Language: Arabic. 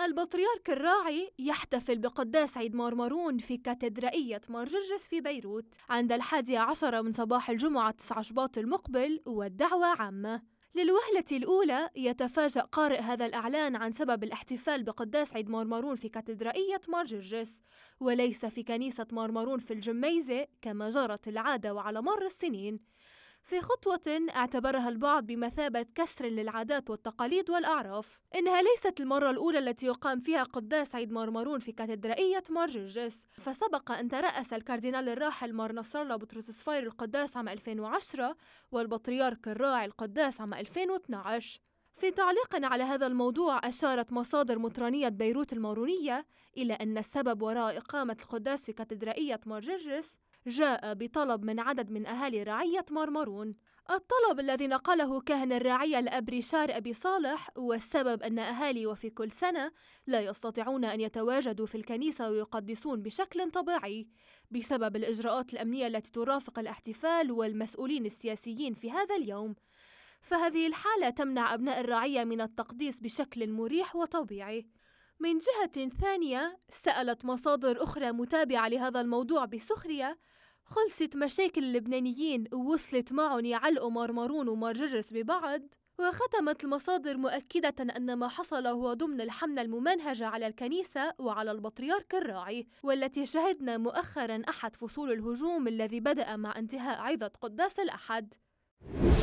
البطريرك الراعي يحتفل بقداس عيد مرمرون في كاتدرائية مارجرجس في بيروت عند الحادية عشرة من صباح الجمعة 9 شباط المقبل والدعوة عامة للوهلة الأولى يتفاجأ قارئ هذا الإعلان عن سبب الاحتفال بقداس عيد مرمرون في كاتدرائية مارجرجس وليس في كنيسة مرمرون في الجميزة كما جرت العادة وعلى مر السنين في خطوة اعتبرها البعض بمثابة كسر للعادات والتقاليد والأعراف إنها ليست المرة الأولى التي يقام فيها قداس عيد مرمرون في كاتدرائية مارجرجس فسبق أن ترأس الكاردينال الراحل مار نصر الله بطرس صفير القداس عام 2010 والبطريرك الراعي القداس عام 2012 في تعليق على هذا الموضوع أشارت مصادر مطرانية بيروت المارونية إلى أن السبب وراء إقامة القداس في كاتدرائية مارجرجس جاء بطلب من عدد من أهالي رعية مرمرون الطلب الذي نقله كاهن الرعية الأبريشار أبي صالح والسبب أن أهالي وفي كل سنة لا يستطيعون أن يتواجدوا في الكنيسة ويقدسون بشكل طبيعي بسبب الإجراءات الأمنية التي ترافق الاحتفال والمسؤولين السياسيين في هذا اليوم فهذه الحالة تمنع أبناء الرعية من التقديس بشكل مريح وطبيعي من جهة ثانية سألت مصادر أخرى متابعة لهذا الموضوع بسخرية خلصت مشاكل اللبنانيين ووصلت معهم يعلقوا مارمارون ومارجرس ببعض وختمت المصادر مؤكدة أن ما حصل هو ضمن الحملة الممنهجة على الكنيسة وعلى البطريرك الراعي والتي شهدنا مؤخرا أحد فصول الهجوم الذي بدأ مع انتهاء عظة قداس الأحد